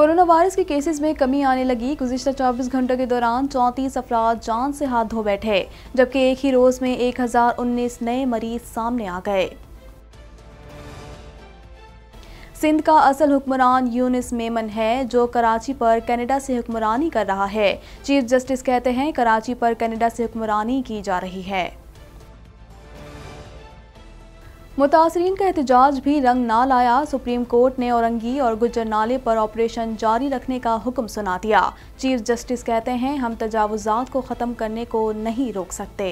corona virus के cases में कमी आने लगी गुजशत 24 घंटों के दौरान चौंतीस अफराद जान से हाथ धो बैठे जबकि एक ही रोज में 1019 नए मरीज सामने आ गए सिंध का असल हुक्मरान यूनिस मेमन है जो कराची पर कनाडा से हुक्मरानी कर रहा है चीफ जस्टिस कहते हैं कराची पर कनाडा से हुक्मरानी की जा रही है मुतासरीन का एहतजाज भी रंग ना लाया सुप्रीम कोर्ट ने औरंगी और गुजर नाले पर ऑपरेशन जारी रखने का हुक्म सुना दिया चीफ जस्टिस कहते हैं हम तजावजात को ख़त्म करने को नहीं रोक सकते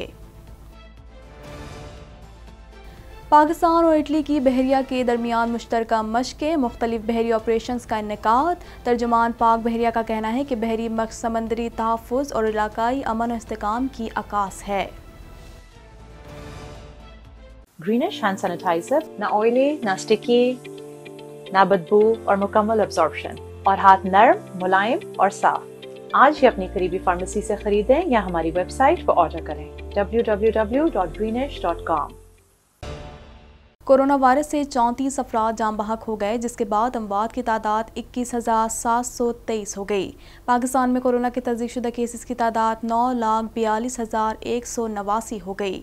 पाकिस्तान और इटली की बहरिया के दरमियान मुश्तर मशकें मुख्तलिफ बहरी ऑपरेशन का इनका तर्जमान पाक बहरिया का कहना है कि बहरी मक्स समंदरी तहफ़ और इलाकई अमन और इसकाम की अक्स है greenish hand sanitizer, ना oily, ना sticky, ना बदबू और मुकम्मल absorption और हाथ नरम मुलायम और साफ आज ही अपनी करीबी फार्मेसी से खरीदें या हमारी वेबसाइट पर ऑर्डर करें www.greenish.com कोरोना वायरस से चौंतीस अफराद जाम बहक हो गए जिसके बाद अमवात की तादाद इक्कीस हज़ार सात सौ तेईस हो गई पाकिस्तान में कोरोना के तस्दीकशुदा केसेस की तादाद नौ लाख बयालीस हज़ार एक सौ नवासी हो गई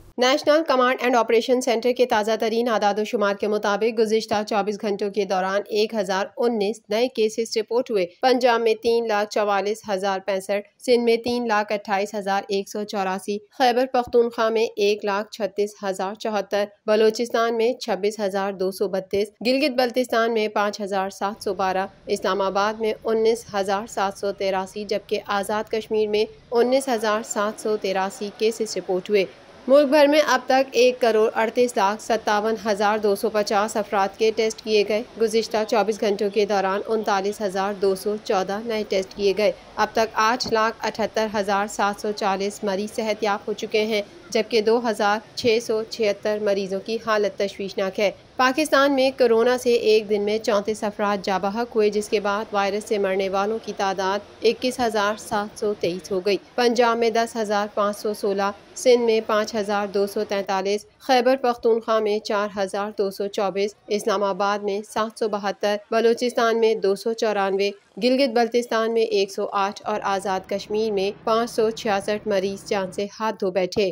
National Command and Operation Centre के ताज़ा तरीन आदाद शुमार के मुताबिक गुजशत 24 घंटों के दौरान 1019 नए केसेस रिपोर्ट हुए पंजाब में तीन लाख चवालीस हज़ार पैंसठ सिंध में तीन लाख अट्ठाईस हज़ार एक सौ चौरासी खैबर पख्तूनख्वा में एक लाख छत्तीस हज़ार चौहत्तर बलोचिस्तान में छब्बीस हज़ार दो सौ बत्तीस गिलगित बल्तिस्तान में पाँच हज़ार सात सौ बारह इस्लामाबाद में उन्नीस हज़ार सात सौ तिरासी जबकि आज़ाद कश्मीर में उन्नीस हज़ार सात सौ तिरासी केसेस रिपोर्ट हुए मुल्क भर में अब तक एक करोड़ अड़तीस लाख सत्तावन हज़ार दो सौ पचास अफराद के टेस्ट किए गए गुजशत चौबीस घंटों के दौरान उनतालीस हज़ार दो सौ चौदह नए टेस्ट किए गए अब तक आठ लाख अठहत्तर हज़ार सात सौ चालीस मरीज सेहतियाब हो चुके हैं जबकि दो हज़ार छः सौ छिहत्तर मरीजों की हालत तशवीशनाक है पाकिस्तान में कोरोना से एक दिन में चौंतीस अफराद जाबहक हुए जिसके बाद वायरस से मरने वालों की तादाद इक्कीस हज़ार सात सौ तेईस हो गई पंजाब में दस हज़ार पाँच सौ सोलह सिंध में पाँच हज़ार दो सौ तैतालीस खैबर पख्तूनख्वा में चार हज़ार दो सौ चौबीस इस्लामाबाद में सात सौ बहत्तर बलूचिस्तान में दो सौ चौरानवे गिलगित बल्तिस्तान में एक सौ आठ और आज़ाद कश्मीर में पाँच सौ छियासठ मरीज जान से हाथ धो बैठे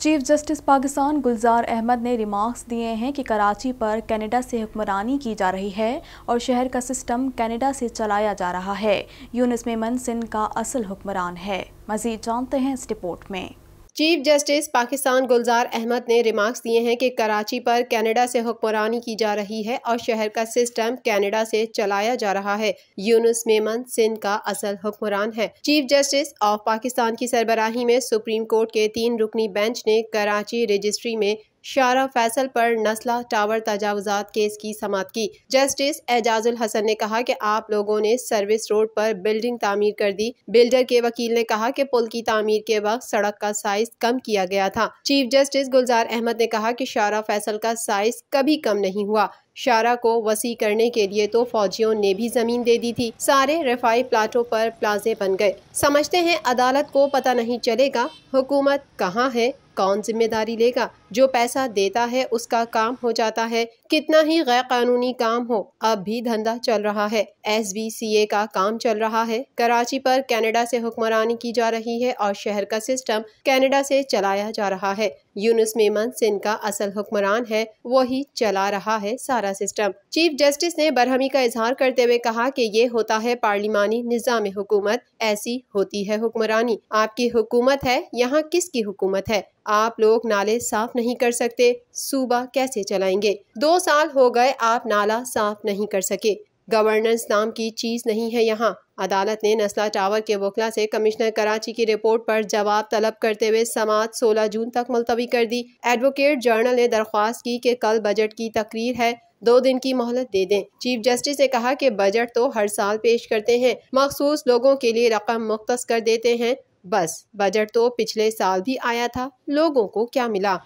चीफ जस्टिस पाकिस्तान गुलजार अहमद ने रिमार्क्स दिए हैं कि कराची पर कनाडा से हुक्मरानी की जा रही है और शहर का सिस्टम कनाडा से चलाया जा रहा है यूनिस मेमन सिंह का असल हुक्मरान है मजीद जानते हैं इस रिपोर्ट में चीफ जस्टिस पाकिस्तान गुलजार अहमद ने रिमार्क्स दिए हैं कि कराची पर कनाडा से हुक्मरानी की जा रही है और शहर का सिस्टम कनाडा से चलाया जा रहा है यूनुस मेमन सिंध का असल हुक्मरान है चीफ जस्टिस ऑफ पाकिस्तान की सरबराही में सुप्रीम कोर्ट के तीन रुकनी बेंच ने कराची रजिस्ट्री में शारा फैसल पर नस्ला टावर तजावजात केस की समाप्त की जस्टिस एजाजुल हसन ने कहा कि आप लोगों ने सर्विस रोड पर बिल्डिंग तामीर कर दी बिल्डर के वकील ने कहा कि पुल की तामीर के वक्त सड़क का साइज कम किया गया था चीफ जस्टिस गुलजार अहमद ने कहा कि शारा फैसल का साइज कभी कम नहीं हुआ शारा को वसी करने के लिए तो फौजियों ने भी जमीन दे दी थी सारे रफाई प्लाटों पर प्लाजे बन गए समझते हैं अदालत को पता नहीं चलेगा हुकूमत कहाँ है कौन जिम्मेदारी लेगा जो पैसा देता है उसका काम हो जाता है कितना ही गैर कानूनी काम हो अब भी धंधा चल रहा है एस बी सी ए का काम चल रहा है कराची पर कनाडा से हुक्मरानी की जा रही है और शहर का सिस्टम कनाडा से चलाया जा रहा है यूनुस मेमन सिंह का असल हुक्मरान है वही चला रहा है सारा सिस्टम चीफ जस्टिस ने बरहमी का इजहार करते हुए कहा कि ये होता है पार्लिमानी निज़ाम हुकूमत ऐसी होती है हुक्मरानी आपकी हुकूमत है यहाँ किसकी हुकूमत है आप लोग नाले साफ नहीं कर सकते सूबा कैसे चलाएंगे दो साल हो गए आप नाला साफ नहीं कर सके गवर्नेंस नाम की चीज़ नहीं है यहाँ अदालत ने नस्ला टावर के वकला से कमिश्नर कराची की रिपोर्ट पर जवाब तलब करते हुए समात 16 जून तक मुलतवी कर दी एडवोकेट जर्नल ने दरख्वास्त की कि कल बजट की तकरीर है दो दिन की मोहलत दे दें चीफ जस्टिस ने कहा कि बजट तो हर साल पेश करते हैं मखसूस लोगों के लिए रकम मुख्त कर देते हैं बस बजट तो पिछले साल भी आया था लोगों को क्या मिला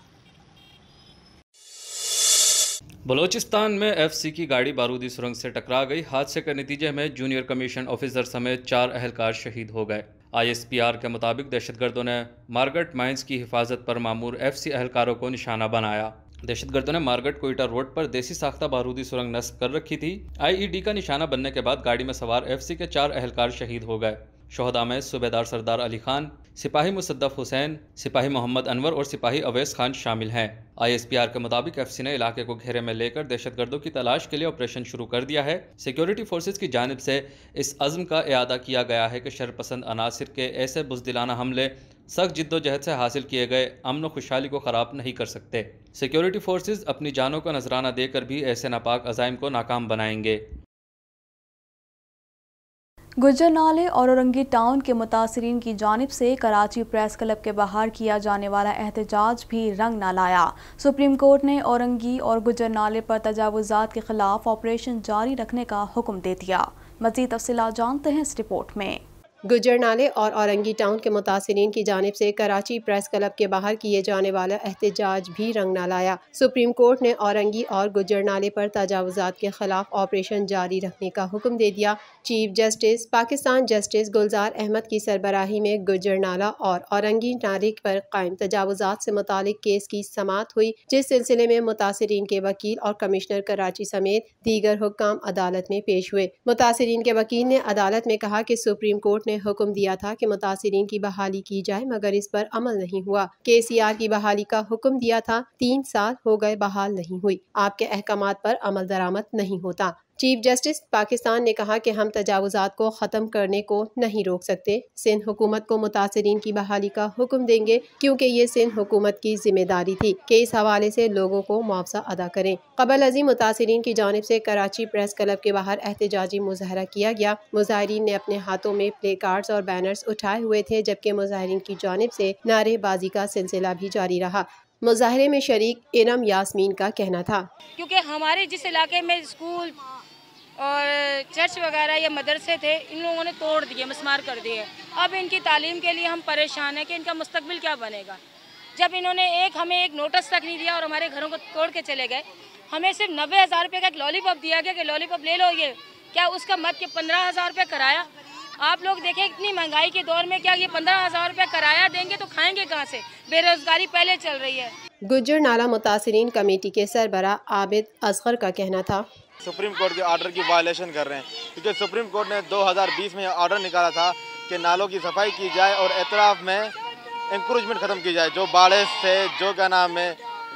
बलोचिस्तान में एफसी की गाड़ी बारूदी सुरंग से टकरा गई हादसे के नतीजे में जूनियर कमीशन ऑफिसर समेत चार अहलकार शहीद हो गए आईएसपीआर के मुताबिक दहशतगर्दों ने मार्गट माइंस की हिफाजत पर मामूर एफसी अहलकारों को निशाना बनाया दहशतगर्दों ने मार्गट कोयटा रोड पर देसी साख्ता बारूदी सुरंग नस्ब कर रखी थी आईईडी का निशाना बनने के बाद गाड़ी में सवार एफ के चार अहलकार शहीद हो गए शहदा में सूबेदार सरदार अली खान सिपाही मुसद्दफ हुसैन सिपाही मोहम्मद अनवर और सिपाही अवैस खान शामिल हैं आईएसपीआर के मुताबिक एफसी ने इलाके को घेरे में लेकर दहशतगर्दों की तलाश के लिए ऑपरेशन शुरू कर दिया है सिक्योरिटी फोर्सेज की जानब से इस अज़म का अदा किया गया है कि शरपसंद अनासर के ऐसे बुजदिलाना हमले सख्त जद्दोजहद से हासिल किए गए अमन खुशहाली को ख़राब नहीं कर सकते सिक्योरिटी फोर्सेज अपनी जानों का नजराना देकर भी ऐसे नापाक अजाइम को नाकाम बनाएंगे गुजर नाले और औरंगी टाउन के मुतासरीन की जानब से कराची प्रेस क्लब के बाहर किया जाने वाला एहतजाज भी रंग ना लाया सुप्रीम कोर्ट ने औरंगी और गुजर नाले पर तजावजात के खिलाफ ऑपरेशन जारी रखने का हुक्म दे दिया मजीद तफसला जानते हैं इस रिपोर्ट में गुजर नाले और औरंगी टाउन के मुतासरीन की जानब से कराची प्रेस क्लब के बाहर किए जाने वाला एहतजाज भी रंग न लाया सुप्रीम कोर्ट ने औरंगी और गुजर नाले पर तजावजात के खिलाफ ऑपरेशन जारी रखने का हुक्म दे दिया chief justice Pakistan justice Gulzar Ahmed की सरबराही में गुजर नाला और औरंगी नाले पर कायम तजावजात से मुतल केस की समात हुई जिस सिलसिले में मुतासरीन के वकील और कमिश्नर कराची समेत दीगर हुक्म अदालत में पेश हुए मुतासरीन के वकील ने अदालत में कहा कि सुप्रीम कोर्ट ने ने हुक्म दिया था कि मुतासरीन की बहाली की जाए मगर इस पर अमल नहीं हुआ के सी आर की बहाली का हुक्म दिया था तीन साल हो गए बहाल नहीं हुई आपके अहकाम पर अमल दरामद नहीं होता चीफ जस्टिस पाकिस्तान ने कहा कि हम तजावज़ात को ख़त्म करने को नहीं रोक सकते सिंध हुकूमत को मुतासरीन की बहाली का हुक्म देंगे क्योंकि ये सिंध हुकूमत की जिम्मेदारी थी कि इस हवाले से लोगों को मुआवजा अदा करें कबल अजीम मुतासरीन की जानब से कराची प्रेस क्लब के बाहर एहतजाजी मुजाहरा किया गया मुजाहरीन ने अपने हाथों में प्ले कार्ड और बैनर्स उठाए हुए थे जबकि मुजाहरीन की जानब से नारेबाजी का सिलसिला भी जारी रहा मुजाहरे में शरीक इनम यासमीन का कहना था क्योंकि हमारे जिस इलाके में स्कूल और चर्च वगैरह या मदरसे थे इन लोगों ने तोड़ दिए मसमार कर दिए अब इनकी तालीम के लिए हम परेशान हैं कि इनका मुस्तबिल क्या बनेगा जब इन्होंने एक हमें एक नोटिस तक नहीं दिया और हमारे घरों को तोड़ के चले गए हमें सिर्फ नब्बे हज़ार रुपये का एक लॉलीपॉप दिया गया कि लॉलीपॉप ले लो ये क्या उसका मत के पंद्रह हज़ार रुपये कराया आप लोग देखें इतनी महंगाई के दौर में क्या ये पंद्रह हज़ार रुपये कराया देंगे तो खाएंगे कहाँ से बेरोज़गारी पहले चल रही है गुजर नाला मुतासरीन कमेटी के सरबरा आबिद असगर का कहना था सुप्रीम कोर्ट के ऑर्डर की वायलेशन कर रहे हैं क्योंकि सुप्रीम कोर्ट ने 2020 में ऑर्डर निकाला था कि नालों की सफाई की जाए और एतराफ़ में इंक्रोचमेंट ख़त्म की जाए जो बाड़े से जो क्या नाम है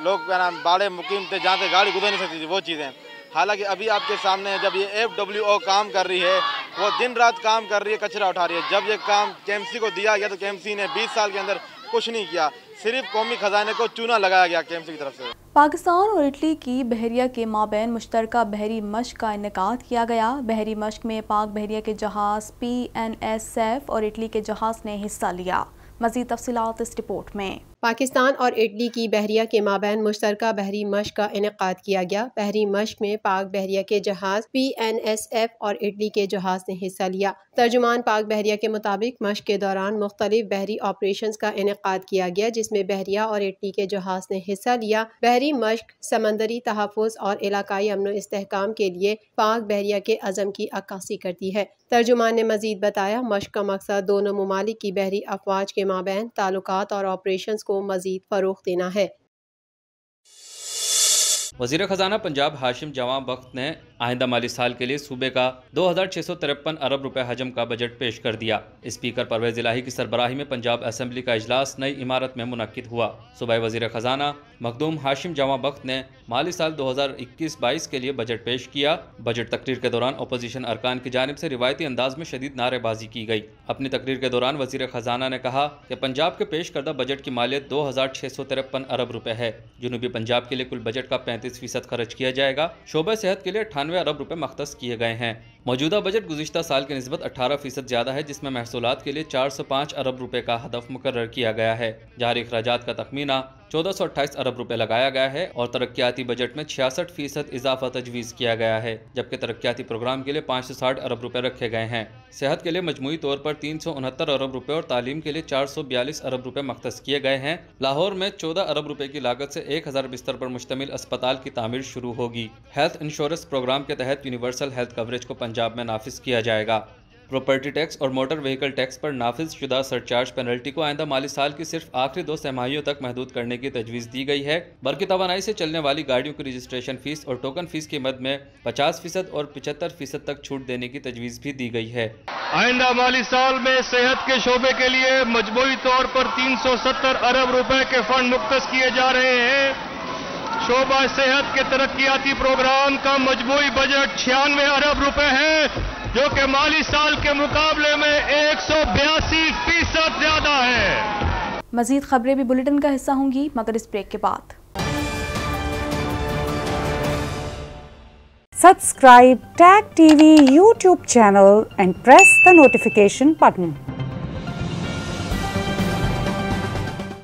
लोग क्या नाम बाड़े मुकीम थे जहाँ से गाड़ी गुजर नहीं सकती थी वो चीज़ें हालांकि अभी आपके सामने जब ये एफ डब्ल्यू ओ काम कर रही है वो दिन रात काम कर रही है कचरा उठा रही है जब ये काम के को दिया गया तो के ने बीस साल के अंदर कुछ नहीं किया सिर्फ कौमी खजाने को चूना लगाया गया केम्स की तरफ से पाकिस्तान और इटली की बहरिया के माबेन मुश्तरक बहरी मश्क का इनका किया गया बहरी मश्क में पाक बहरिया के जहाज़ पी एन एस एफ और इटली के जहाज़ ने हिस्सा लिया मजीद तफसलत इस रिपोर्ट में पाकिस्तान और इटली की बहरिया के माबैन मुश्तर बहरी मश का इनका किया गया बहरी मश में पाक बहरिया के जहाज पी एन एस एफ और इटली के जहाज ने हिस्सा लिया तर्जुमान पाक बहरिया के मुताबिक मश्क के दौरान मुख्तलिफ बहरी ऑपरेशन का इनका किया गया जिसमे बहरिया और इटली के जहाज ने हिस्सा लिया बहरी मश्क समंदरी तहफ़ और इलाकई अमन इसकाम के लिए पाक बहरिया के अज़म की अक्सी करती है तर्जुमान ने मजीद बताया मश्क का मकसद दोनों ममालिक की बहरी अफवाज के माबैन ताल्लुक और ऑपरेशन को मज़ीद फरोख देना है वजीर खजाना पंजाब हाशिम जवां वक्त ने आइंदा माली साल के लिए सूबे का दो अरब रुपए हजम का बजट पेश कर दिया स्पीकर परवेज इलाही की सरबराही में पंजाब असम्बली का अजलास नई इमारत में मुनद हुआ सुबह वजीर खजाना मखदूम हाशिम जवां वक्त ने माली साल 2021-22 के लिए बजट पेश किया बजट तकरीर के दौरान अपोजिशन अरकान की जानब ऐसी रिवायती अंदाज में शदीद नारेबाजी की गयी अपनी तकरीर के दौरान वजीर खजाना ने कहा की पंजाब के पेश करदा बजट की मालियत दो अरब रुपए है जनूबी पंजाब के लिए कुल बजट का पैंतीस पैंतीस फीसद खर्च किया जाएगा शोबे सेहत के लिए अठानवे अरब रुपए मख्त किए गए हैं मौजूदा बजट गुजशत साल के नस्बत अठारह फीसद ज़्यादा है जिसमें महसूल के लिए 405 अरब रुपए का हदफ मुकर किया गया है जारी अखराज का तखमीना 1428 अरब रुपए लगाया गया है और तरक्याती बजट में छियासठ फीसद इजाफा तजवीज़ किया गया है जबकि तरक्याती प्रोग्राम के लिए 560 अरब रुपए रखे गए हैं सेहत के लिए मजमू तौर पर तीन सौ उनहत्तर अरब रुपए और तालीम के लिए चार सौ बयालीस अरब रुपए मख्त किए गए हैं लाहौर में चौदह अरब रुपए की लागत से एक हज़ार बिस्तर पर मुश्तमिल अस्पताल की तमीर शुरू होगी हेल्थ इंश्योरेंस प्रोग्राम के तहत यूनिवर्सल हेल्थ कवरेज को पंजाब पंजाब में नाफिज किया जाएगा प्रॉपर्टी टैक्स और मोटर व्हीकल टैक्स पर नाफिज शुदा सरचार्ज पेनल्टी को आइंदा माली साल की सिर्फ आखिरी दो सहमाइयों तक महदूद करने की तजवीज़ दी गई है बल्कि तोानाई से चलने वाली गाड़ियों की रजिस्ट्रेशन फीस और टोकन फीस की मद में पचास फीसद और पचहत्तर फीसद तक छूट देने की तजवीज़ भी दी गई है आइंदा माली साल में सेहत के शोबे के लिए मजमू तौर पर तीन सौ सत्तर अरब रुपए के फंड मुख्त किए जा रहे हैं शोबा सेहत के तरक्याती प्रोग्राम का मजमू बजट छियानवे अरब रुपए है जो कि माली साल के मुकाबले में एक सौ बयासी फीसद ज्यादा है मजीद खबरें भी बुलेटिन का हिस्सा होंगी मगर इस ब्रेक के बाद subscribe Tag TV YouTube channel and press the notification button